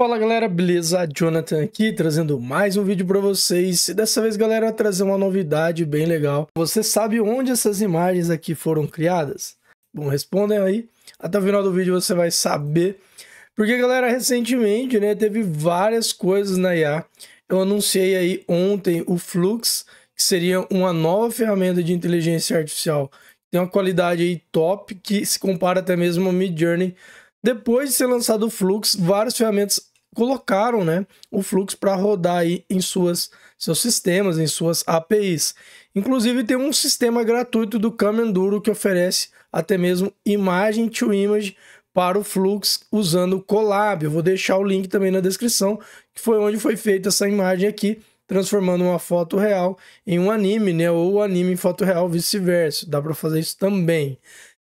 Fala galera, beleza? Jonathan aqui trazendo mais um vídeo para vocês. E dessa vez, galera, vou trazer uma novidade bem legal. Você sabe onde essas imagens aqui foram criadas? Bom, respondem aí. Até o final do vídeo você vai saber. Porque, galera, recentemente, né, teve várias coisas na IA. Eu anunciei aí ontem o Flux, que seria uma nova ferramenta de inteligência artificial. Tem uma qualidade aí top que se compara até mesmo ao Mid Journey. Depois de ser lançado o Flux, várias ferramentas colocaram né, o Flux para rodar aí em suas, seus sistemas, em suas APIs. Inclusive tem um sistema gratuito do Camenduro que oferece até mesmo imagem to image para o Flux usando o Colab. Eu vou deixar o link também na descrição, que foi onde foi feita essa imagem aqui, transformando uma foto real em um anime, né? Ou anime em foto real, vice-versa. Dá para fazer isso também.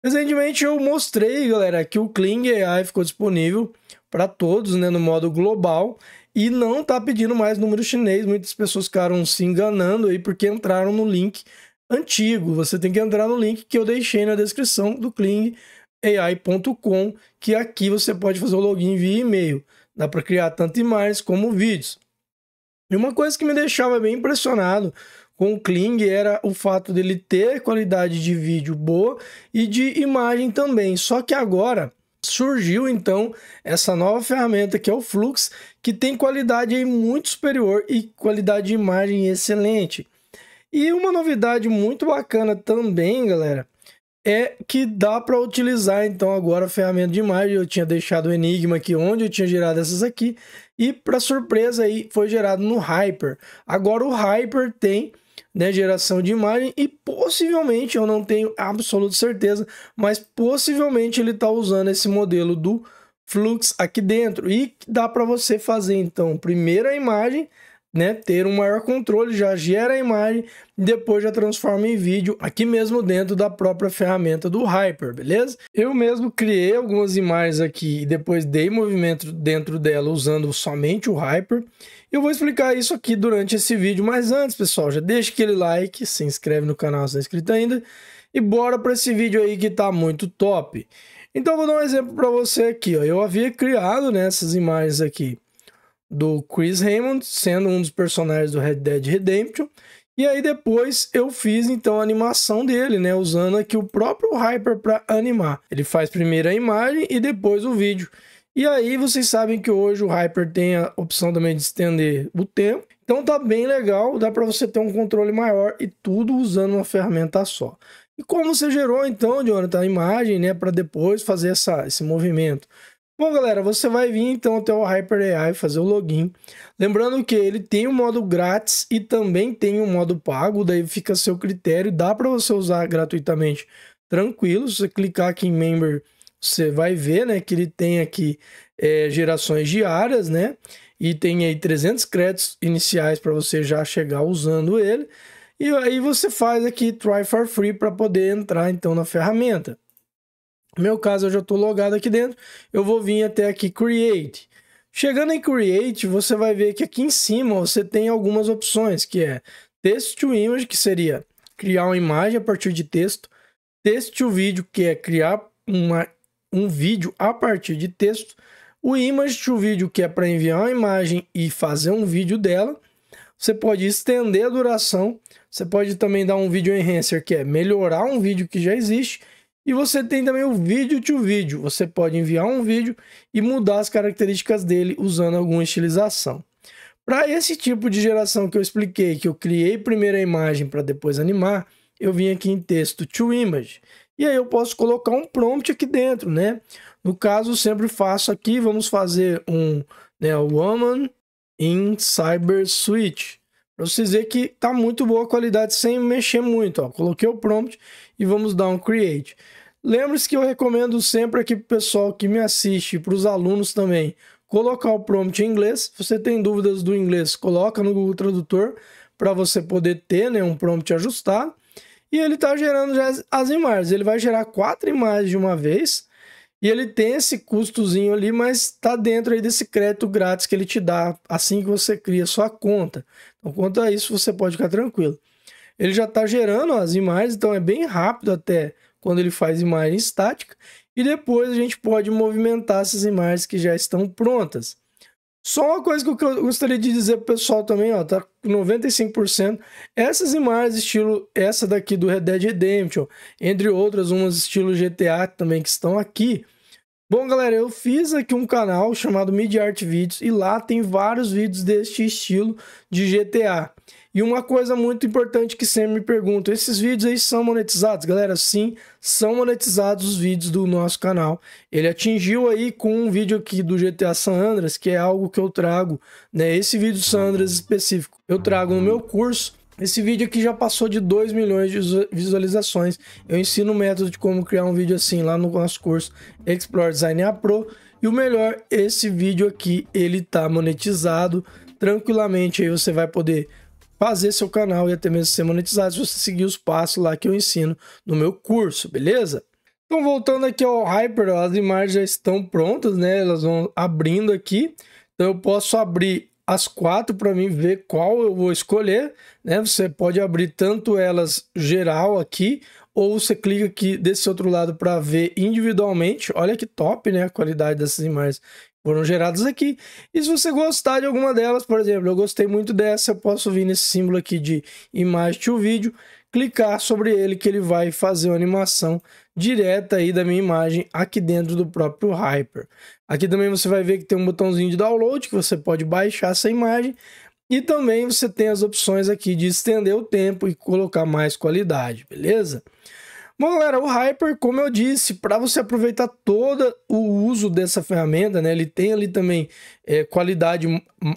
Recentemente eu mostrei, galera, que o Kling AI ficou disponível para todos, né, no modo global, e não tá pedindo mais número chinês. Muitas pessoas ficaram se enganando aí porque entraram no link antigo. Você tem que entrar no link que eu deixei na descrição do Kling AI.com, que aqui você pode fazer o login via e-mail. Dá para criar tanto imagens como vídeos. E uma coisa que me deixava bem impressionado com o Kling era o fato dele ter qualidade de vídeo boa e de imagem também. Só que agora surgiu então essa nova ferramenta que é o Flux, que tem qualidade muito superior e qualidade de imagem excelente. E uma novidade muito bacana também, galera, é que dá para utilizar então agora a ferramenta de imagem. Eu tinha deixado o Enigma aqui onde eu tinha gerado essas aqui e para surpresa aí foi gerado no Hyper. Agora o Hyper tem né, geração de imagem e possivelmente, eu não tenho absoluta certeza, mas possivelmente ele está usando esse modelo do Flux aqui dentro e dá para você fazer então primeira imagem né, ter um maior controle, já gera a imagem e depois já transforma em vídeo aqui mesmo dentro da própria ferramenta do Hyper, beleza? Eu mesmo criei algumas imagens aqui e depois dei movimento dentro dela usando somente o Hyper. Eu vou explicar isso aqui durante esse vídeo, mas antes, pessoal, já deixa aquele like, se inscreve no canal se não é inscrito ainda e bora para esse vídeo aí que tá muito top. Então vou dar um exemplo para você aqui, ó. Eu havia criado nessas né, imagens aqui do Chris Raymond, sendo um dos personagens do Red Dead Redemption. E aí depois eu fiz então a animação dele, né, usando aqui o próprio Hyper para animar. Ele faz primeiro a imagem e depois o vídeo. E aí vocês sabem que hoje o Hyper tem a opção também de estender o tempo. Então tá bem legal, dá para você ter um controle maior e tudo usando uma ferramenta só. E como você gerou então, Jonathan, a imagem, né, para depois fazer essa, esse movimento? Bom, galera, você vai vir então até o Hyper AI fazer o login. Lembrando que ele tem um modo grátis e também tem um modo pago, daí fica a seu critério, dá para você usar gratuitamente tranquilo. Se você clicar aqui em Member, você vai ver né, que ele tem aqui é, gerações diárias, né? E tem aí 300 créditos iniciais para você já chegar usando ele. E aí você faz aqui Try for Free para poder entrar então na ferramenta. No meu caso, eu já estou logado aqui dentro. Eu vou vir até aqui Create. Chegando em Create, você vai ver que aqui em cima você tem algumas opções, que é Text to Image, que seria criar uma imagem a partir de texto. Text to Vídeo, que é criar uma, um vídeo a partir de texto. O Image to Vídeo, que é para enviar uma imagem e fazer um vídeo dela. Você pode estender a duração. Você pode também dar um vídeo enhancer, que é melhorar um vídeo que já existe e você tem também o vídeo to vídeo. Você pode enviar um vídeo e mudar as características dele usando alguma estilização. Para esse tipo de geração que eu expliquei, que eu criei primeiro a imagem para depois animar, eu vim aqui em texto to image. E aí eu posso colocar um prompt aqui dentro, né? No caso, sempre faço aqui, vamos fazer um né, woman in cyber switch. Para vocês verem que está muito boa a qualidade sem mexer muito. Ó. Coloquei o prompt e vamos dar um create. Lembre-se que eu recomendo sempre aqui para o pessoal que me assiste, para os alunos também, colocar o prompt em inglês. Se você tem dúvidas do inglês, coloca no Google Tradutor para você poder ter né, um prompt ajustado. E ele está gerando já as imagens. Ele vai gerar quatro imagens de uma vez e ele tem esse custozinho ali, mas está dentro aí desse crédito grátis que ele te dá assim que você cria sua conta. Então, quanto a isso, você pode ficar tranquilo. Ele já está gerando as imagens, então é bem rápido até quando ele faz imagem estática. E depois a gente pode movimentar essas imagens que já estão prontas. Só uma coisa que eu gostaria de dizer pro pessoal também, ó, tá 95%. Essas imagens estilo essa daqui do Red Dead Redemption, entre outras umas estilo GTA também que estão aqui. Bom, galera, eu fiz aqui um canal chamado Mid Art Videos e lá tem vários vídeos deste estilo de GTA. E uma coisa muito importante que sempre me perguntam: esses vídeos aí são monetizados? Galera, sim, são monetizados os vídeos do nosso canal. Ele atingiu aí com um vídeo aqui do GTA San Andreas, que é algo que eu trago, né? Esse vídeo San Andreas específico, eu trago no meu curso. Esse vídeo aqui já passou de 2 milhões de visualizações. Eu ensino o método de como criar um vídeo assim lá no nosso curso Explore Design A Pro. E o melhor, esse vídeo aqui, ele tá monetizado. Tranquilamente aí você vai poder fazer seu canal e até mesmo ser monetizado se você seguir os passos lá que eu ensino no meu curso, beleza? Então, voltando aqui ao Hyper, as imagens já estão prontas, né? Elas vão abrindo aqui. Então, eu posso abrir as quatro para mim ver qual eu vou escolher, né? Você pode abrir tanto elas geral aqui, ou você clica aqui desse outro lado para ver individualmente. Olha que top, né? A qualidade dessas imagens foram geradas aqui. E se você gostar de alguma delas, por exemplo, eu gostei muito dessa, eu posso vir nesse símbolo aqui de imagem de vídeo, clicar sobre ele que ele vai fazer uma animação direta aí da minha imagem aqui dentro do próprio Hyper. Aqui também você vai ver que tem um botãozinho de download que você pode baixar essa imagem e também você tem as opções aqui de estender o tempo e colocar mais qualidade, beleza? Bom, galera, o Hyper, como eu disse, para você aproveitar todo o uso dessa ferramenta, né? Ele tem ali também é, qualidade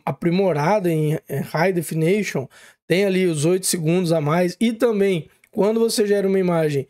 aprimorada em é, High Definition, tem ali os 8 segundos a mais e também quando você gera uma imagem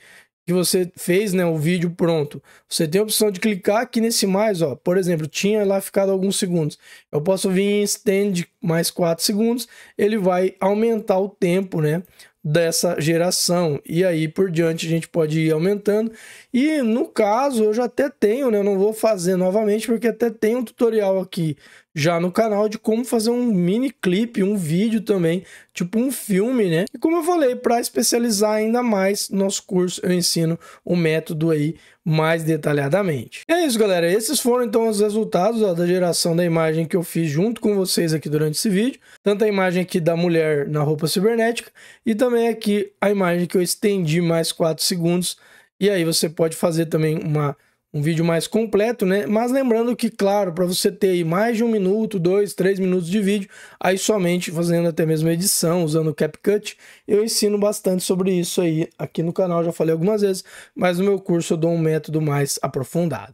que você fez, né, o vídeo pronto, você tem a opção de clicar aqui nesse mais, ó. Por exemplo, tinha lá ficado alguns segundos. Eu posso vir em stand mais 4 segundos, ele vai aumentar o tempo, né, dessa geração. E aí por diante a gente pode ir aumentando. E no caso, eu já até tenho, né? Eu não vou fazer novamente, porque até tem um tutorial aqui já no canal de como fazer um mini clipe, um vídeo também, tipo um filme, né? E como eu falei, para especializar ainda mais nosso curso, eu ensino o método aí mais detalhadamente. é isso, galera. Esses foram então os resultados ó, da geração da imagem que eu fiz junto com vocês aqui durante esse vídeo. Tanto a imagem aqui da mulher na roupa cibernética e também aqui a imagem que eu estendi mais 4 segundos. E aí você pode fazer também uma um vídeo mais completo, né? Mas lembrando que, claro, para você ter aí mais de um minuto, dois, três minutos de vídeo, aí somente fazendo até mesmo edição, usando o CapCut, eu ensino bastante sobre isso aí aqui no canal, já falei algumas vezes, mas no meu curso eu dou um método mais aprofundado.